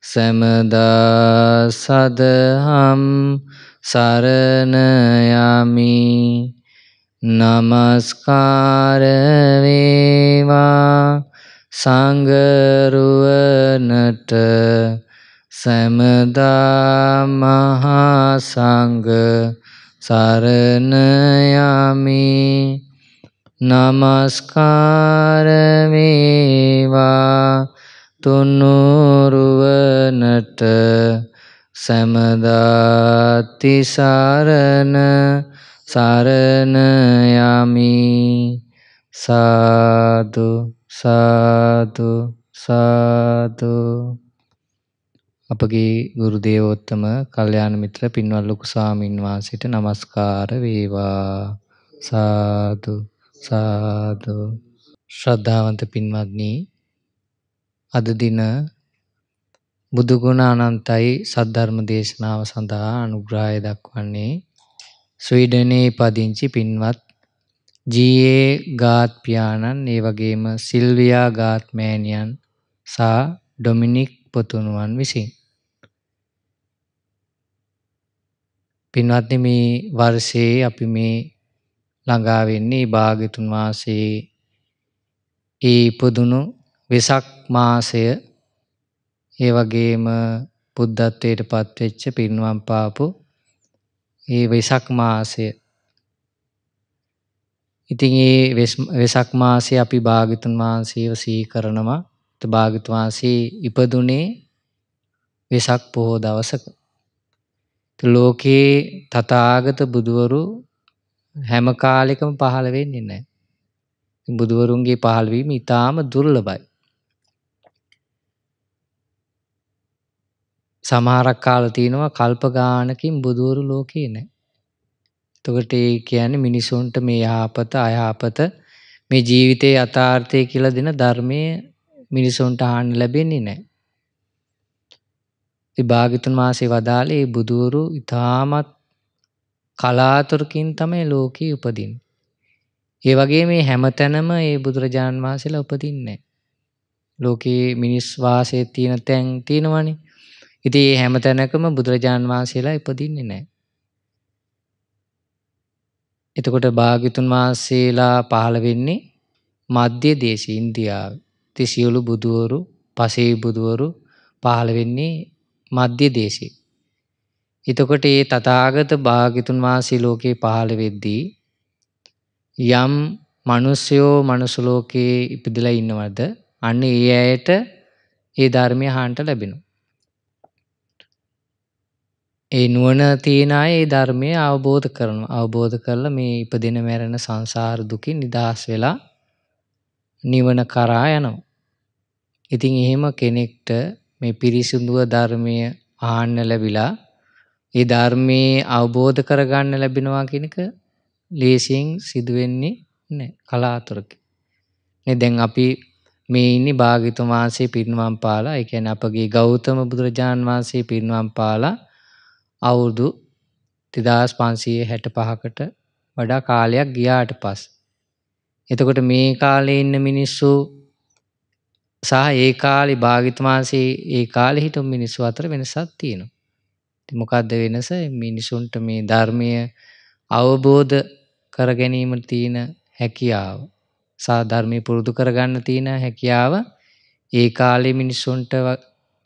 සැමදා සදහම් සරණයමි නමස්කාරවේවා සංගරුවනට සැමදා මහා සංග සරණයමි නමස්කාරවේවා තුනුරුවනට සැමදාති සරණ සරණ යමි සාදු සාදු සාදු අපගේ ගුරු දේවෝත්තම කල්යාණ මිත්‍ර පින්වත් ලොකු ස්වාමින් වහන්සේට নমස්කාර වේවා සාදු සාදු ශ්‍රද්ධාවන්ත පින්වත්නි අද දින බුදුගුණ අනන්තයි සද්ධර්ම දේශනාව සඳහා අනුග්‍රහය දක්වන්නේ ස්වීඩනයේ පදිංචි පින්වත් ජීයේ ගාත් පියාණන් ඒ වගේම සිල්වියා ගාත් මෑණියන් සහ ඩොමිනික් පුතුණුවන් විසින් පින්වත්නි මේ වර්ෂයේ අපි මේ ළඟා වෙන්නේ භාග්‍යතුන් වහන්සේ ඒ ඉපදුණු වෙසක් මාසය ඒ වගේම බුද්ධත්වයට පත්වෙච්ච පින්වම් පාපු ඒ වෙසක් මාසය ඉතින් ඒ වෙසක් මාසය අපි භාගිතුන් වහන්සේව සිහි කරනවා භාගිතුන් වහන්සේ ඉපදුනේ වෙසක් පොහෝ දවසක ලෝකේ තථාගත බුදවරු හැම කාලෙකම පහළ වෙන්නේ නැහැ බුදුවරුන්ගේ පහළවීම ඉතාම දුර්ලභයි සමහරක් කාල තියෙනවා කල්ප ගානකින් බුදුවරු ලෝකේ නැහැ. එතකොට ඒ කියන්නේ මිනිසුන්ට මේ යහපත අයහපත මේ ජීවිතයේ යථාර්ථය කියලා දෙන ධර්මයේ මිනිසුන්ට ආන්න ලැබෙන්නේ නැහැ. ඒ භාග්‍යතුන් වහන්සේ වදාළේ බුදුවරු ඊටාමත් කලාතුරකින් තමයි ලෝකේ උපදින්නේ. ඒ වගේ මේ හැමතැනම ඒ බුදුරජාන් වහන්සේලා උපදින්නේ නැහැ. ලෝකේ මිනිස් වාසයේ තියෙන තැන් තියෙනවනේ. ඉති ඒ හැම තැනකම බුදුරජාන් වහන්සේලා ඉපදින්නේ නෑ. එතකොට භාගිතුන් වහන්සේලා පහළ වෙන්නේ මධ්‍ය දේශ ඉන්දියාව ති සියලු බුදුවරු පසේ බුදුවරු පහළ වෙන්නේ මධ්‍ය දේශේ. එතකොට ඒ තතාගත භාගිතුන් වහන්සේ ලෝකයේ පහළ වෙද්දී යම් මනුස්යෝ මනුසුලෝකයේ ඉපදිලා ඉන්නවද අන්න ඒ අයට ඒ ධර්මය හාන්ට ලැබෙනවා. ඒ නුවණ තියෙන අය ඒ ධර්මය අවබෝධ කරනවා. අවබෝධ කරලා මේ ඉපදෙන මැරෙන සංසාර දුකින් නිදහස් වෙලා නිවන කරා යනවා. ඉතින් එහෙම කෙනෙක්ට මේ පිරිසිදුව ධර්මය ආන්න ලැබිලා ඒ ධර්මයේ අවබෝධ කරගන්න ලැබෙනවා කියන එක ලේසියෙන් සිදුවෙන්නේ නැහැ කලාතුරකින්. නේ දැන් අපි මේ ඉන්නේ භාග්‍යතුන් වහන්සේ පිරිනමම් පාලා, ඒ කියන්නේ අපගේ ගෞතම බුදුරජාන් වහන්සේ පිරිනමම් පාලා අවුරුදු තිදස් පන්සියේ හැට පහකට වඩා කාලයක් ගියාට පස්. එතකොට මේ කාලෙ ඉන්න මිනිස්සු සහ ඒ කාලි භාගිතමාන්සේ ඒ කාලෙ හිටු මිනිස්සු අතර වෙනසත් තියෙනවා. මොකක්ද වෙනස මිනිසුන්ට මේ ධර්මය අවබෝධ කරගැනීමට තියෙන හැකියාව සාධර්මය පුරුදු කරගන්න තියෙන හැකියාව ඒ කාලේ මිනිස්සුන්ට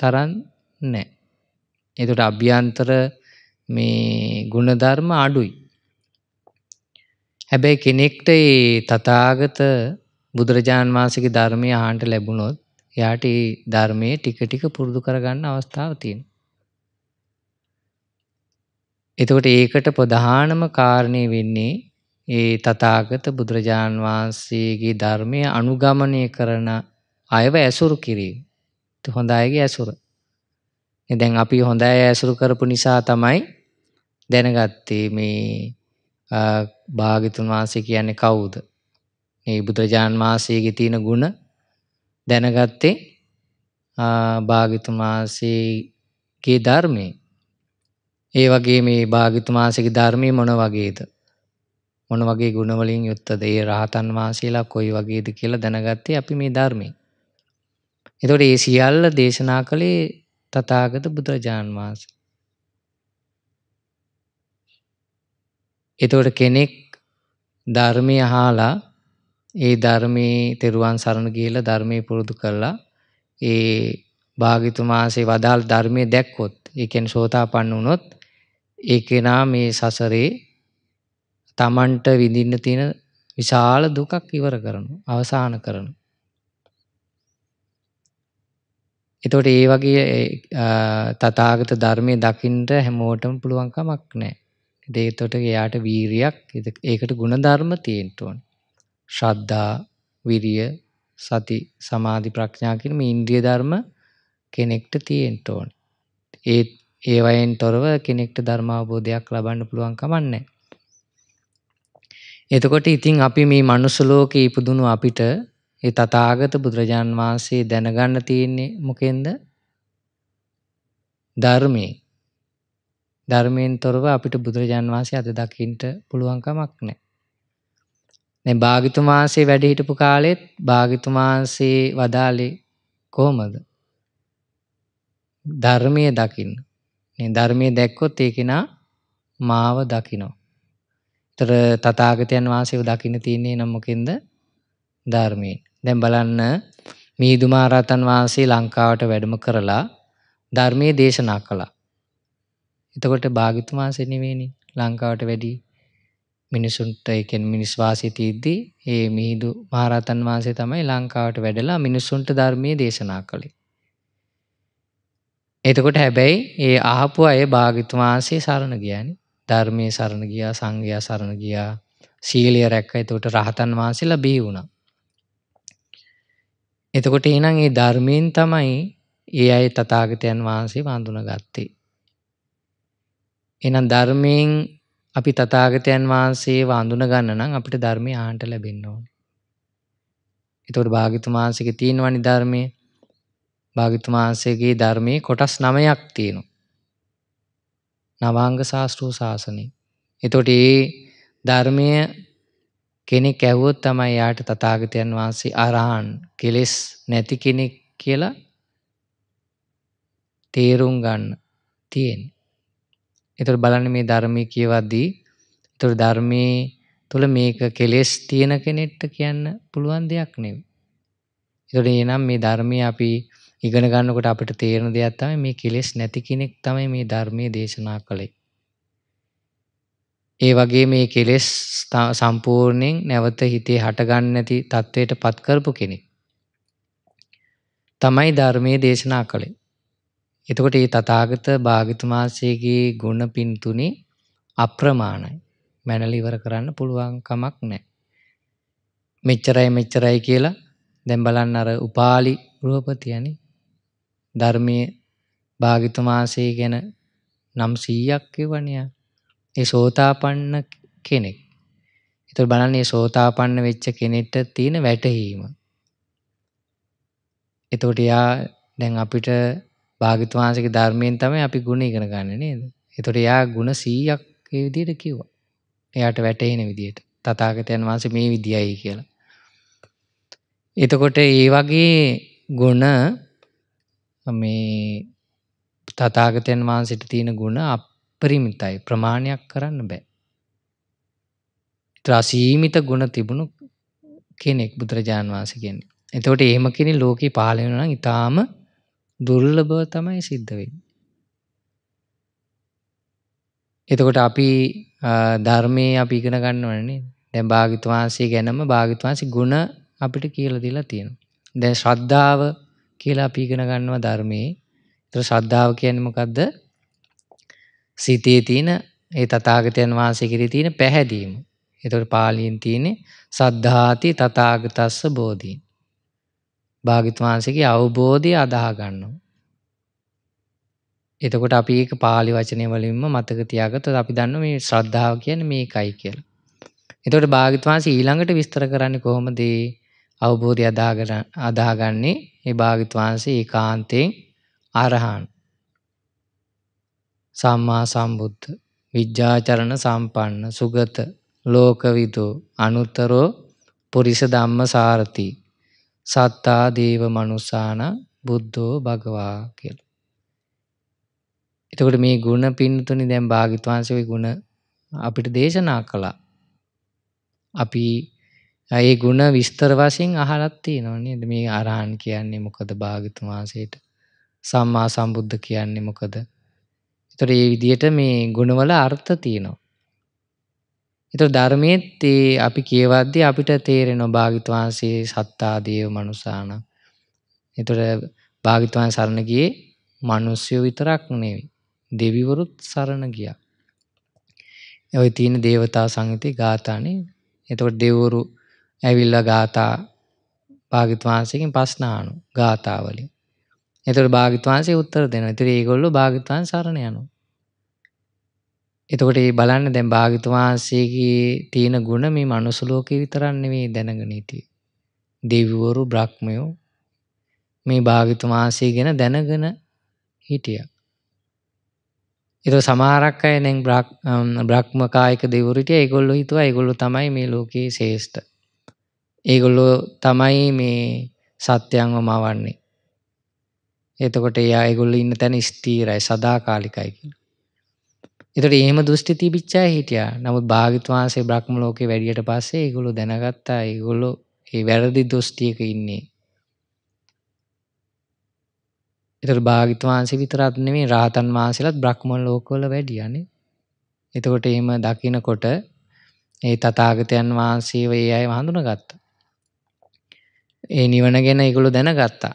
තරන් නෑ. එතුට අභ්‍යන්තර මේ ගුණධර්ම අඩුයි. හැබැයි කෙනෙක්ට ඒ තතාගත බුදුරජාණන් වහන්සේගේ ධර්මය අහන්ට ලැබුණොත් යාට ධර්මයේ ටික ටික පුරුදු කරගන්න අවස්ථාව තියෙන. එතකොට ඒකට ප්‍රධානම කාරණය වෙන්නේ ඒ තතාගත බුදුරජාණන් වහන්සේගේ ධර්මය අනුගමනය කරන අයව ඇසුරු කිරීම. හොඳ අයගේ ඇසුර. දැන් අපි හොඳයි ඇසුරු කරපු නිසා තමයි දැනගත්තේ මේ භාගිතුන් වහන්සේ කියන්නේ කවුද? මේ බුදුරජාන් වහන්සේගේ තියෙන ಗುಣ දැනගත්තේ භාගිතුන් වහන්සේගේ ධර්මයේ. ඒ වගේ මේ භාගිතුන් වහන්සේගේ ධර්මයේ මොන වගේද? මොන වගේ ಗುಣ වලින් යුක්තද? ඒ රහතන් වහන්සේලා කොයි වගේද කියලා දැනගත්තේ අපි මේ ධර්මයෙන්. එතකොට මේ සියල්ල දේශනා කළේ තතාගත බුදුරජාණන් වහන්ස. එතවට කෙනෙක් ධර්මය හාලා ඒ ධර්මයේ තෙරුවන් සරණ කියල ධර්මය පුරුදු කරලා ඒ භාගිතුමාසේ වදාල් ධර්මය දැක්කොත් එකෙන් සෝතා පන්න වුනොත් ඒ කෙනා මේ සසරේ තමන්ට විඳින්න තියෙන විශාල දුකක් ඉවර කරනු අවසාන කරනු එතකොට ඒ වගේ තතාගත ධර්මය දකිින්ට හැමෝටම පුළුවන්කමක් නෑ. දේතොට එයාට වීරියක් ඒකට ගුණධර්ම තියෙන්ටුවන්. ශ්‍රද්ධා විරිය සති සමාධි ප්‍රඥාකිනම ඉන්ද්‍රිය ධර්ම කෙනෙක්ට තියෙන්ටෝන්. ඒත් ඒවයෙන් තොරව කෙනෙක්ට ධර්මාවබෝධයක් ලබන්න පුළුවන් කමන්නේ. එතකොට ඉතිං අපි මේ මනුස්සලෝක ඉපදුණු අපිට ඒ තතාගත බුදුරජාණන් වහන්සේ දැනගන්න තියෙන්නේ මොකෙන්ද ධර්මය ධර්මයෙන් තොරව අපිට බුදුරජාන් වහන්සේ අද දකිින්ට පුළුවන්කමක් නෑ. නැ භාගිතුමාන්සේ වැඩහිටපු කාලෙත් භාගිතුමාන්සේ වදාලේ කොහොමද. ධර්මය දකින්න ධර්මය දැක්කොත් ඒකෙනා මාව දකිනෝ. තර තතාගතයන් වහන්සේව දකින තියන්නේ නම්මකින්ද ධර්මයෙන්. දැන් බලන්න මීදු මහරහතන් වහන්සේ ලංකාවට වැඩම කරලා ධර්මයේ දේශනා කළා. එතකොට භාග්‍යතුන් වහන්සේ නෙවෙයිනේ ලංකාවට වැඩි මිනිසුන්ට ඒ කියන්නේ මිනිස් වාසී තීද්දී ඒ මිහිඳු මහරහතන් වහන්සේ තමයි ලංකාවට වැඩලා මිනිසුන්ට ධර්මයේ දේශනා කළේ. එතකොට හැබැයි ඒ අහපු අය භාග්‍යතුන් වහන්සේ සරණ ගියානේ. ධර්මයේ සරණ ගියා, සංඝයා සරණ ගියා, සීලය රැක්කා. එතකොට රහතන් වහන්සේලා බිහි වුණා. එතකොට එනම් ඒ ධර්මයෙන් තමයි ඒ අය තතාගතයන් වහන්සේ වඳුන ගත්තේ. එනම් ධර්මයෙන් අපි තතාගතයන් වහන්සේ වඳුන ගන්න නම් අපිට ධර්මය ආන්ට ලැබෙන්න ඕන. එතකොට භාගිතුන් වහන්සේගේ තියෙනවනි ධර්මය. භාගිතුන් වහන්සේගේ ධර්මයේ කොටස් 9ක් තියෙනවා. නවාංග ශාස්ත්‍රෝ ශාසනය. එතකොට ඒ ධර්මය කෙනෙක් ඇවුවොත් තමයි යාට තතාගතයන් වහන්සේ අරහන් කෙලෙස් නැති කෙනෙක් කියලා තේරුම් ගන්න තියෙන්. එතුට බලන මේ ධර්මය කියවද්දී තුර ධර්මය තුළ මේක කෙලෙස් තියෙන කෙනෙට්ට කියන්න පුළුවන් දෙයක් නෙව. එතුට ඒනම් මේ ධර්මය අපි ඉගෙන ගන්නකොට අපට තේරණ දෙයක්ත්තම මේ කෙලෙස් නැති කෙනෙක් තමයි මේ ධර්මය දේශනා කළේ. ඒ වගේ මේ කෙලෙස් සම්පූර්ණයෙන් නැවත හිතේ හටගන්න ඇති තත්ත්වයට පත්කරපු කෙනෙක්. තමයි ධර්මය දේශනා කළේ. එතකොට ඒ තතාගත භාගිතුමාසයගේ ගුණ පින්තුනේ අප්‍රමාණයි. මැනලිවර කරන්න පුළුවන් කමක් නෑ. මෙච්චරයි මෙච්චරයි කියලා දැන් බලන්න අර උපාලි ගෘහපතියනි ධර්මයේ භාගිතුමාසේ ගැන නම් 100ක් කියවණියා ඒ සෝතාපන්න කෙනෙක්. එතකොට බලන්න මේ සෝතාපන්න වෙච්ච කෙනෙක්ට තියෙන වැටහීම. එතකොට යා දැන් අපිට භාග්‍යවත් වහන්සේගේ ධර්මයෙන් තමයි අපි ගුණ ඉගෙන ගන්න නේද? එතකොට යා ගුණ 100ක් මේ විදිහට කිව්වා. එයාට වැටෙන විදිහට. තථාගතයන් වහන්සේ මේ විදියයි කියලා. එතකොට ඒ වගේ ගුණ මේ තථාගතයන් වහන්සේට තියෙන ගුණ අප අපරිමිතයි ප්‍රමාණයක් කරන්න බෑ. ත්‍රාසීමිත ගුණ තිබුණු කෙනෙක් බුදුරජාන් වහන්සේ කියන්නේ. එතකොට එහෙම කෙනෙ ලෝකී පහළ වෙනවා නම් ඊටාම දුර්ලභව තමයි සිද්ධ වෙන්නේ. එතකොට අපි ධර්මයේ අපි ඉගෙන ගන්න ඕනේ නේද? දැන් භාග්‍යවතුන් වහන්සේ ගැනම භාග්‍යවතුන් වහන්සේ ගුණ අපිට කියලා දීලා තියෙනවා. දැන් ශ්‍රද්ධාව කියලා අපි ඉගෙන ගන්නවා ධර්මයේ. ඒතර ශ්‍රද්ධාව කියන්නේ මොකද්ද? සිතේ තියෙන ඒ තතාගතයන් වහන්සේකිරි තියෙන පැහැදීම. එතොට පාලියෙන් තියනෙ සද්ධාති තතාගතස්ස බෝධීන්. භාගිත්වහන්සගේ අවබෝධය අදාගන්නවා. එතකොට අපි ඒක පාලි වචනය වලින්ම මතක තියාගත අපි දන්න මේ ශ්‍රද්ධාව කියන මේ කයි කියල. එතොට භාගිත්වාන්ස ඊළඟට විස්තර කරන්න කොහොමදේ අවබෝධය අදාගන්නේ ඒ භාගිත්වහන්සේ ඒ කාන්තයෙන් අරහන්. සම්මා සම්බුද්ධ විජ්ජාචරණ සම්පන්න සුගත ලෝකවිදෝ අනුත්තරෝ පුරිස ධම්ම සාරති සත්තා දේව මනුස්සාන බුද්ධෝ භගවා කියල. එතකොට මේ ගුණ පින්තුනි දැම් භාගිත්වහන්සේ ගුණ අපිට දේශනා කළා. අපි ඇයි ගුණ විස්තර වසින් අහලත්තිී නොනේ මේ අරහන් කියන්නේ මොකද භාගිතුමාසයට සම්මා සම්බුද්ධ කියන්නේ මොකද එතකොට මේ විදිහට මේ ගුණවල අර්ථ තියෙනවා. එතකොට ධර්මයේත් ඒ අපි කියවද්දී අපිට තේරෙනවා භාග්‍යවත් වහන්සේ සත්තා දේව මනුසාන. එතකොට භාග්‍යවත් සරණ ගියේ මිනිස්සු විතරක් නෙවෙයි. දෙවිවරුත් සරණ ගියා. ඔය තියෙන දේවතා සංගීතේ ගාථානේ. එතකොට දෙවරු ඇවිල්ලා ගාථා භාග්‍යවත් වහන්සේගෙන් ප්‍රශ්න අහනවා ගාථා වලින්. එතුට භාගිත්වාන්සේ උත්තර දෙන තුර ඒගොල්ලු භාගිත්වාන් සරණ යනු. එතකොට ඒ බලන්න දැන් භාගිතවාන්සේගේ තියෙන ගුණ මේ මනුසුලෝක විතරන්නෙවේ දැනගනීති. දෙවිවරු බ්‍රක්්මයෝ මේ භාගිතුමාන්සේ ගැන දැනගෙන හිටිය. එතු සමාරක් අය නැ බ්‍රහ්මකායක දෙවරට ඒගොල්ලො හිතුව ඒගොල්ලු තමයි මේ ලෝකයේ ශේෂ්ට. ඒගොල්ලෝ තමයි මේ සත්‍යයන්ව මවන්නේ. එතකොට එයා ඒගොල්ල ඉන්න තැන ස්තීරයි සදාකාලිකයි කියලා. එතට ඒම දුෘෂ්ටිති බිච්චා හිටියා නමුත් භාගිත්වාන්සේ බ්‍රහ්ම ලෝකේ වැඩියට පස්සේ ඒගොලු දැනගත්තා ඒගොලො ඒ වැරදි දෘෂ්ටියක ඉන්නේ. එතට භාගිත්වාන්සේ විතරත්නෙේ රාතන් වහන්සේලත් බ්‍රහ්ම ලෝකවල වැඩියනෙ එතකොට එහෙම දකිනකොට ඒ තතාගතයන් වහන්සේව ඒ අය හඳුන ගත්තා. ඒ නිවන ගැන ඉගුළු දැනගත්තා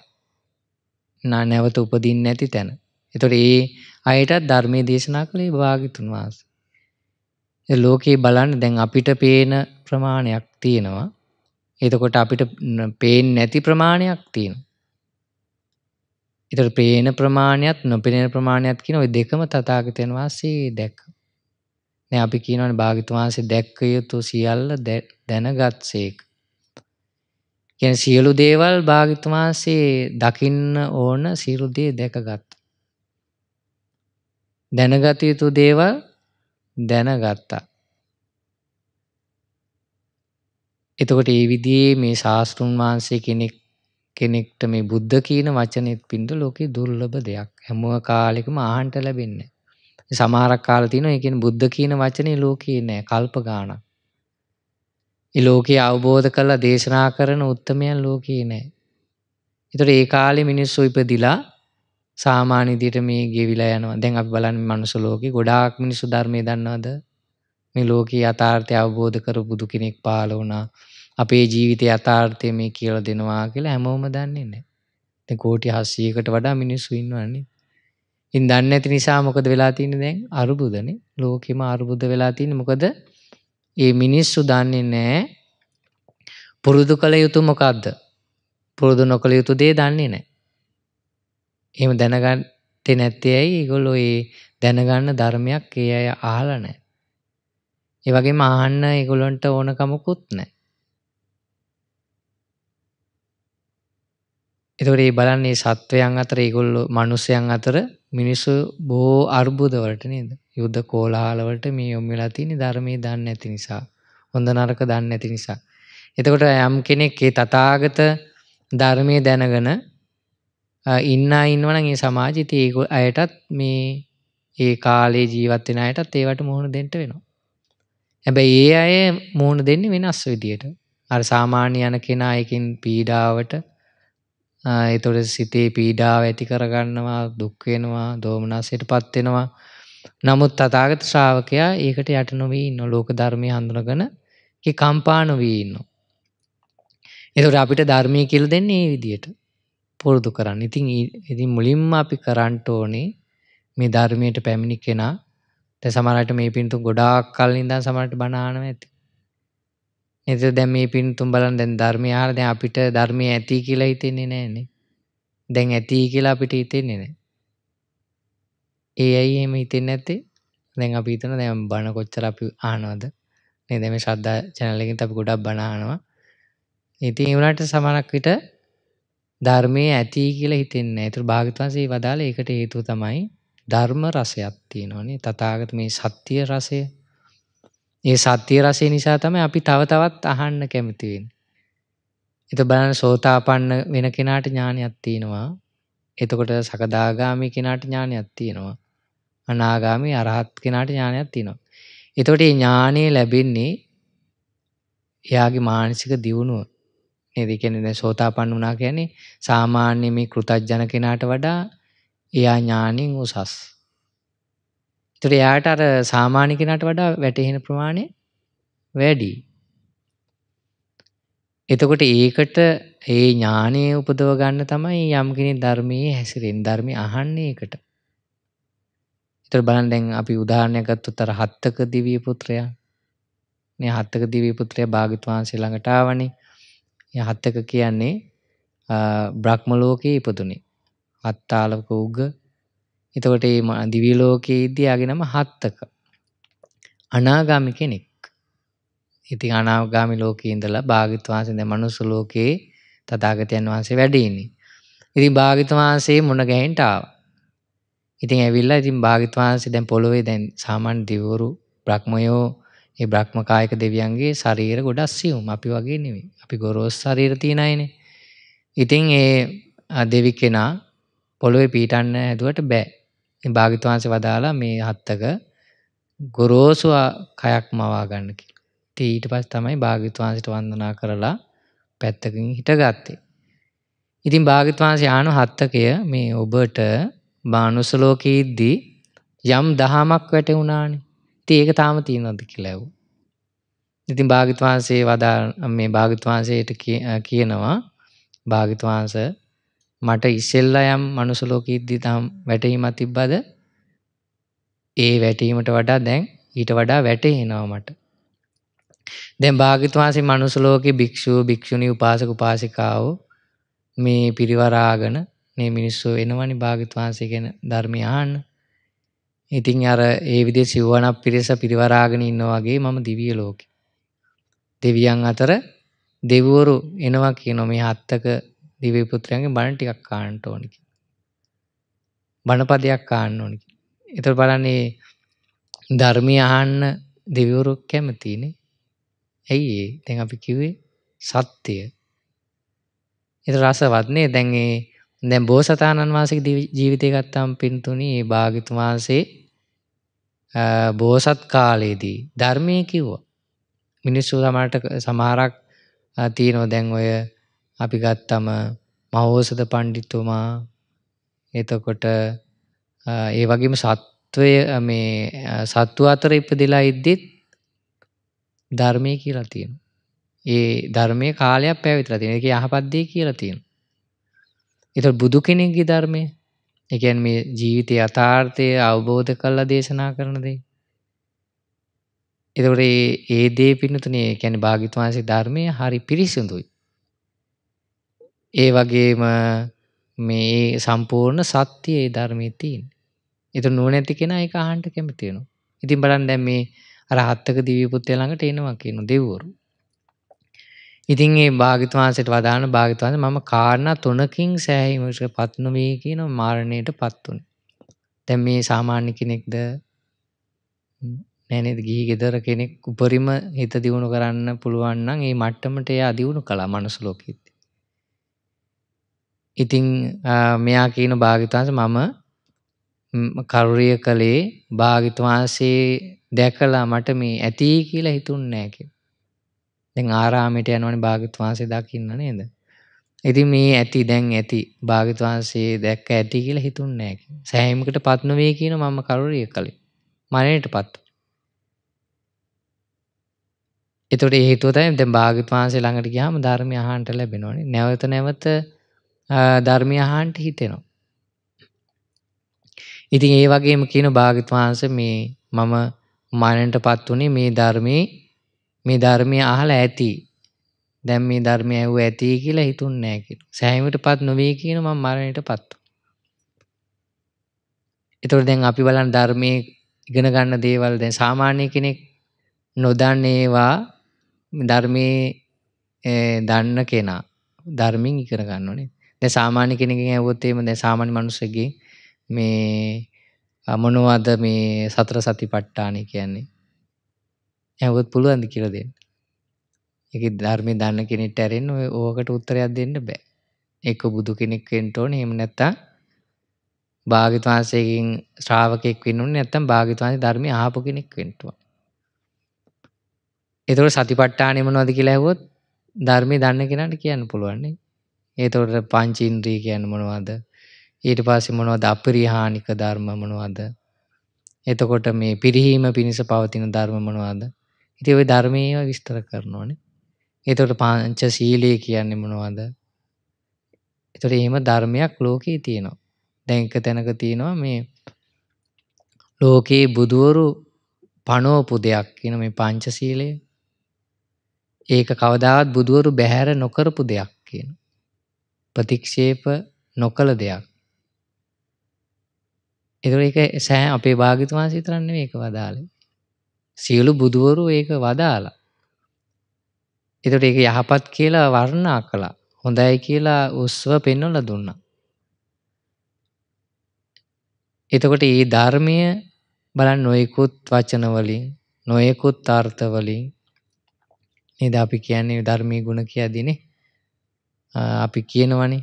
නා නැවත උපදින් නැති තැන. එතොට ඒ අයටත් ධර්මය දේශනා කළේ භාගිතුන් වහස. ලෝකයේ බලන්න දැන් අපිට පේන ප්‍රමාණයක් තියෙනවා. එතකොට අපිට පේෙන් නැති ප්‍රමාණයක් තියෙන. එතට පේන ප්‍රමාණයක් නොපෙනෙන ප්‍රමාණයක් කියන ඔය දෙකම තතාගතයන් වහන්සේ දැක්ක. අපි කියනවන භාගිතුවාන්සේ දැක්ක යුතු සියල්ල දැනගත් සේක. කියන සියලු දේවල් භාගිතුමාන්සේ දකින්න ඕන සිරුදේ දැකගත්. දැනගත යුතු දේවල් දැනගත්තා. එතකොට ඒ විදියේ මේ ශාස්තෘන් වහන්සේ කෙනෙක් කෙනෙක්ට මේ බුද්ධ කියන වචනෙත් පින්ද ලෝකෙ දුර්ලභ දෙයක්. හැම කාලෙකම ආහන්ට ලැබෙන්නේ. සමහරක් කාලේ තියෙනවා ඒ කියන්නේ බුද්ධ කියන වචනේ ලෝකේ නෑ කල්ප ගාණක්. ලෝකයේ අවබෝධ කලා දේශනා කරන උත්තමයන් ලෝකයේ නෑ. එතට ඒ කාලෙ මිනිස්සු ඉපදිලා සාමානිදිට මේ ගෙවිලා යනවා දැන් අප බලන් මනුසුලෝක ගොඩාක් මිනිසු ධර්මය දන්නවාද මේ ලෝක අතාර්ථය අවබෝධ කර බුදු කෙනෙක් පාල වුණා අපේ ජීවිතය අතාර්ථය මේ කියල දෙනවා කියලා හැමෝම දන්නේ නෑ ත කෝටි හස්සයකට වඩා මිනිස්සු ඉන්නවන්නේ ඉන් දන්න ඇති නිසා මොකද වෙලා තින දැන් අරුබුදන ලෝකෙම අරුබුද්ධ වෙලා තින මොකද ඒ මිනිස්සු දන්නේ නෑ පුරුදු කළ යුතු මොකක්ද පුරුදු නොකළ යුතු දේ දන්නේ නෑ. එම දැනගත්තේ නැත්තේ ඇයි ඒගොල්ලො ඒ දැනගන්න ධර්මයක් ඒ අය ආලනෑ. ඒ වගේ මහන්න ඒගොලොන්ට ඕනකමකුත් නෑ. එතකොට ඒ බලන්නේ සත්වයන් අතර ඒගොල්ලෝ මනුස්සයන් අතර මිනිස්සු බොහෝ අර්බුදවලට නේද යුද්ධ කෝලාහලවලට මේ යොම් වෙලා තියෙන ධර්මයේ දන්න ඇති නිසා. හොඳ නරක දන්න ඇති නිසා. එතකොට යම් කෙනෙක් ඒ තථාගත ධර්මයේ දැනගෙන ඉන්න ඉන්නවනම් ඒ සමාජෙට ඒ අයටත් මේ ඒ කාලේ ජීවත් වෙන අයටත් ඒවට මුහුණ දෙන්න වෙනවා. හැබැයි ඒ අය මුහුණ දෙන්නේ වෙනස් විදියට. අර සාමාන්‍ය යන කෙනා එකින් පීඩාවට එතකොට සිතේ පීඩාව ඇති කරගන්නවා, දුක් වෙනවා, දෝමනසයටපත් වෙනවා. නමුත් අතාගත ශ්‍රාවකයා ඒකට යට නොවී ඉන්න ලෝක ධර්මය හඳුනගන කම්පා නොවී ඉන්න. එතුට අපිට ධර්මය කියල් දෙන්නේ ඒ විදියට පුරුදු කරන්න ඉතින් ඉති මුලින්ම අපි කරන්ට ඕනේ මේ ධර්මයට පැමිණි කෙනා තැ සමරට මේ පින්තු ගොඩාක් කල් ඉඳන් සමට බනානව ඇති. එති දැම් මේ පින්තුම් බලන් දැන් ධර්මයාර දැ අපිට ධර්මය ඇති කියලා හිතෙන්නේ නෑනේ දැන් ඇති කියලා අපිට හිතෙන්නේ නෑ ඒ ඇයි එහෙම හිතෙන් ඇත්තේ දැන් අපි හිතන දැම් බණ කොච්චර අපි ආනවාද නේද මේ ශ්‍රද්ධා චැනලකින් අපි ගොඩක් බණහනවා ඉතින් ඒවුණට සමනක් විට ධර්මය ඇති කියලා හිතෙන්න ඇතුර භාගතවන්සේ වදාළ ඒකට හේතු තමයි ධර්ම රසයක් තියෙනවානේ තතාගත මේ සත්‍යය රසය ඒ සත්‍යය රසේ නිසා තමයි අපි තව තවත් අහන්න කැමතිවෙන් එත බලන්න සෝතාපන්න වෙන කෙනාට ඥානයක් තියෙනවා එතකොට සකදාගාමි කෙනාට ඥානයක් තියෙනවා අනාගාමී අරහත් කෙනාට ඥානයක් තියෙනවා. එතකොට මේ ඥානය ලැබෙන්නේ එයාගේ මානසික දියුණුව. නේද? කියන්නේ දැන් සෝතාපන්න වුණා කියන්නේ සාමාන්‍ය මේ කෘතජන කෙනාට වඩා එයා ඥානින් උසස්. ඒතර එයාට අර සාමාන්‍ය කෙනාට වඩා වැටහෙන ප්‍රමාණය වැඩි. එතකොට ඒකට ඒ ඥානය උපදව ගන්න තමයි යම් කෙනෙක් ධර්මයේ හැසිරෙන ධර්මය අහන්නේ ඒකට. එතකොට බලන්න දැන් අපි උදාහරණයක් ගත්තොත් අර හත්තක දිව්‍ය පුත්‍රයා නේ හත්තක දිව්‍ය පුත්‍රයා භාග්‍යවත් වහන්සේ ළඟට ආවනේ. යා හත්තක කියන්නේ බ්‍රහ්ම ලෝකයේ ඉපදුනේ. අත්තාලක උග. එතකොට මේ දිව්‍ය ලෝකයේදී ආගේ නම හත්තක. අනාගාමි කෙනෙක්. ඉතින් අනාගාමි ලෝකයේ ඉඳලා භාග්‍යවත් වහන්සේ දැන් මනුස්ස ලෝකයේ තථාගතයන් වහන්සේ වැඩ ඉන්නේ. ඉතින් භාග්‍යවත් වහන්සේ මුණ ගැහෙන්න ආවා. ඉතින් ඇවිල්ලා ඉතින් භාගිත්වහන්සේ දැන් පොළොවේ දැන් සාමන් දිවරු බ්‍රහ්මයෝ ඒ බ්‍රහ්මකායක දෙවියන්ගේ ශරීර ගොඩක් සියුම් අපි වගේ නෙවෙයි. අපි ගොරෝස් ශරීර තියන අයනේ. ඉතින් ඒ දෙවි කෙනා පොළොවේ පීටන්න හැදුවට බෑ. ඉතින් භාග්‍යවතුන්ස වදාලා මේ හත්තක ගොරෝසු කයක් මවා ගන්න කියලා. ඉතින් ඊට පස්සේ තමයි භාග්‍යවතුන්සට වන්දනා කරලා පැත්තකින් හිටගත්තේ. ඉතින් භාග්‍යවතුන්ස ආන හත්තකය මේ ඔබට මානුසලෝකයේද්දී යම් දහමක් වැටවුණානේ ති ඒක තාම තියෙනොද කියලැව්. ඉතින් භාගිත්වහන්සේ වදා මේ භාගිත්වහන්සේට කියනවා භාගිත්වහන්ස මට ඉස්සෙල්ල යම් මනුසලෝකීද්දී තම් වැටීමත් තිබ්බද ඒ වැටීමට වඩා දැන් ඊට වඩා වැටේ හෙනවමට. දැන් භාගිත්වහන්සේ මනුසලෝක භික්‍ෂූ භික්‍ෂුණි උපාසක උපාසිකාවෝ මේ පිරිවරාගන මේ මිනිස්සු එනවනි භාගිත වහන්සේ ගැන ධර්මය ආන්න. ඉතින් අර ඒ විදේ සිව්වනක් පිරිස පිරිවරාගෙන ඉන්නවාගේ මම දිවිය ලෝකෙ. දෙවියන් අතර දෙව්වරු එනවා කියනො මේ හත්තක දිවිපුත්‍රයන්ගේ බණ ටිකක් කාණ්ට ඕනික. බණපදයක් කාන්න ඕනික. එතර බලන්නේ ධර්මය අහන්න දෙවිවරු කැමතිනේ ඇයි ඒ තැන් අපි කිවේ සත්‍යය එත රසවත්නේ දැන්ගේ දැම් බෝසතාණන් වහන්සේ ජීවිතය ගත්තාම් පින්තුනි භාගිතුමාන්සේ බෝසත් කාලයේදී ධර්මය කිව්වා මිනිස්සු තමට සමාරක් තියනෝ දැන් ඔය අපි ගත්තම මහෝසද පණ්ඩිතුමා එතකොට ඒ වගේම සත්වය මේ සත්තු අතර ඉපදිලා ඉද්දිත් ධර්මය කියලා තියෙන. ඒ ධර්මය කාලයක් පැවිතර තියෙන එක යහපද්දී කියලා තියෙන. එතු බුදු කෙනෙක්ගේ ධර්මය එකැන් මේ ජීවිතය අථාර්ථය අවබෝධ කල්ලා දේශනා කරනදේ. එතකොට ඒ දේ පිනතුනේ කැන භාගිතවාන්සේ ධර්මය හරි පිරිසුඳුයි. ඒ වගේම මේ සම්පූර්ණ සත්‍යයේ ධර්මය තිීන්. එතු නුවනැති කෙන එක හන්ට කැමතියෙනු. ඉතින් බලන් දැම් මේ රහත්තක දිවිපුත්තය ළඟට එනවා කියනු දෙවරු. ඉතින් ඒ භාගිතවාන්සට වදාන භාගිතවන්ස මම කාරණ තුනකින් සෑහිමක පත්නොවී කියන මාරණයට පත්වන. තැම් මේ සාමාන්‍ය කෙනෙක්ද නැනෙත් ගිහි ගෙදර කෙනෙක් උපරිම හිත දියුණු කරන්න පුළුවන්නම් ඒ මට්ටමට එය අදියුණු කලා මනුසුලෝකීත. ඉතිං මෙයා කියන භාගිතවන්ස මම කරුරිය කළේ භාගිතවාන්සේ දැකලා මට මේ ඇති කියලා හිතුන් නෑකිව. දැන් ආරාමිට යනවනේ භාග්‍යවත් වහන්සේ දකින්න නේද? ඉතින් මේ ඇති දැන් ඇති භාග්‍යවත් වහන්සේ දැක්ක ඇති කියලා හිතුන්නේ නැහැ. සෑහීමකටපත් නොවේ කියන මම කරුරිය කලේ. මරණයටපත්. එතකොට ඒ හේතුව තමයි දැන් භාග්‍යවත් වහන්සේ ළඟට ගියාම ධර්මය අහන්නට ලැබෙනවනේ. නැවත නැවත ධර්මය අහන්නට හිතෙනවා. ඉතින් ඒ වගේම කියන භාග්‍යවත් වහන්සේ මේ මම මරණයටපත් උනේ මේ ධර්මයේ මේ ධර්මය අහලා ඇති දැම් මේ ධර්මය ඇහු ඇති කියලා හිතුන් නෑකිෙන සැහමට පත් නොවේ කියන ම මරණයට පත්තු. එතුොට දැන් අපි බලන් ධර්මය ඉගෙන ගන්න දේවල් දැන් සාමාන්‍ය කෙනෙක් නොදන්නේවා ධර්මය දන්න කෙනා ධර්මින් ඉකර ගන්නනේ දැ සාමාන්‍ය කෙනෙක ඇවොත්තේම දැ සාමාන්‍ය මනුසගේ මේ අමනුවද මේ සත්‍ර සති පට්ටානය කියන්නේ ඇවොත් පුළුවන්ද කියලා දෙන්න. ඒක ධර්මයේ දන්න කෙනෙක්ට ඇරෙන්න ඔය ඕකට උත්තරයක් දෙන්න බෑ. එක්ක බුදු කෙනෙක් වෙන්න ඕනේ එහෙම නැත්තම් භාග්‍යවතුන් වහන්සේගෙන් ශ්‍රාවකෙක් වෙන්න ඕනේ නැත්තම් භාග්‍යවතුන් වහන්සේ ධර්මයේ අහපු කෙනෙක් වෙන්න ඕනේ. ඒතකොට සතිපට්ඨානෙ මොනවද කියලා ඇහුවොත් ධර්මයේ දන්න කෙනාට කියන්න පුළුවන් නේ. ඒතකොට පංචේන්ද්‍රිය කියන්නේ මොනවද? ඊට පස්සේ මොනවද අපරිහානික ධර්ම මොනවද? එතකොට මේ පිරිහීම පිණිස පවතින ධර්ම මොනවද? ඉති ඔය ධර්මයව විස්තර කරනවාන එතොට පාංච සීලයේ කියන්නේ මොනවාද එතොට එහෙම ධර්මයක් ලෝකයේ තියෙනවා දැංක තැනක තියෙනවා මේ ලෝකයේ බුදුවරු පනෝපු දෙයක් කියන මේ පංචසීලය ඒක කවදාවත් බුදුවරු බැහැර නොකරපු දෙයක් කියන ප්‍රතික්ෂේප නොකළ දෙයක් එතුර එක සෑ අපේ භාගිතුමා සිතරන්නේ මේක වදාලේ සියලු බුදුවරු ඒක වදාලා. එතට ඒක යහපත් කියලා වර්ණා කළා හොඳයි කියලා උස්ව පෙන්නොල දුන්න. එතකොට ඒ ධර්මය බලන් නොයකුත් වචනවලින් නොයෙකුත් අර්ථවලින් නිද අපි කියන්නේ ධර්මී ගුණ කියදිනේ අපි කියනවනේ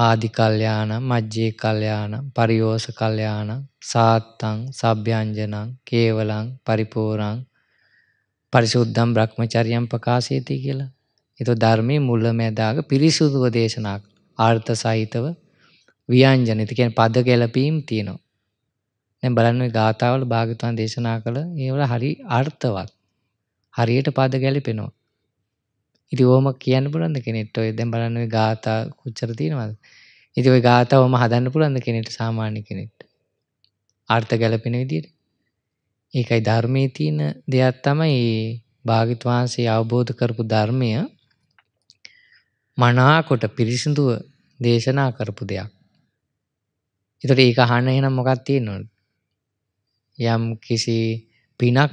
ආදි කල්යාණං මජ්ජේ කල්යාණං පරියෝස කල්යාණං සාත්තං සබ්භ්‍යංජනං කේවලං පරිපූර්ණං පරිසුද්ධම් බ්‍රහ්මචර්යම් ප්‍රකාශේති කියලා. ඒතො ධර්මයේ මුලැමැදාග පිරිසුදුව දේශනා ආර්ථ සහිතව ව්‍යංජන. ඒ කියන්නේ පද ගැළපීම් තියෙනවා. දැන් බලන්න මේ ගාථාවල භාගතුන් දේශනා කළ ඒවල හරි අර්ථවත්. හරියට පද ගැළපෙනවා. ඉති ඕම කියන්න පුළන්ද කෙනෙට ඔය දැම් බලන්න ගාතා කුච්චර තියෙනවද ඉති ඔය ගාතා ඕම හදන්න පුළන්ද කෙනෙට සාමාන්‍ය කෙනෙට අර්ථ ගැලපෙන විදියට ඒකයි ධර්මය තියෙන දෙයක් තමයි භාගිත්වහන්සේ අවබෝධ කරපු ධර්මය මනාකොට පිරිසිදුව දේශනා කරපු දෙයක් එතට ඒක හන්න එනම් මොකක් තියෙනොට යම් කිසි පිනක්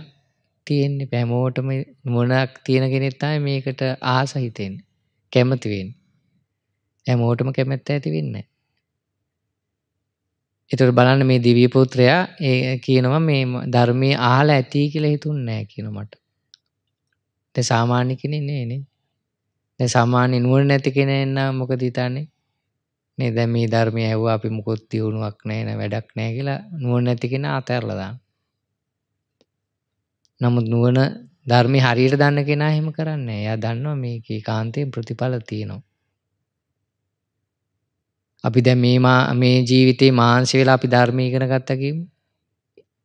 තියෙන්නේ පැමෝටම මොනක් තියෙන කෙනෙත්තයි මේකට ආසහිතයෙන් කැමතිවෙන් හැමෝටම කැමැත්ත ඇතිවෙන්න එතුට බලන්න මේ දිවිපුත්‍රයා ඒ කියනවා මේ ධර්මය ආල ඇති කියල හිතුන් නෑ කියනමට ද සාමාන්‍යකෙන නේනේ ද සාමාන්‍ය නුවර නැති කෙන එන්න මොක දිතාන්නේ නේ දැ මේ ධර්මය ඇව අපි මුකොත් තිවුණුවක් නෑන වැඩක් නෑ කියලා නුවර නැතිකෙන අතැරලදාන්න නමුත් නුවන ධර්මය හරියට දන්න කෙනා හෙම කරන්න එය දන්නවා මේක කාන්තය ප්‍රතිඵල තියෙනවා. අපි දැ මේ ජීවිතේ මාන්සි වෙලා අපි ධර්මීගෙන ගත්තකින්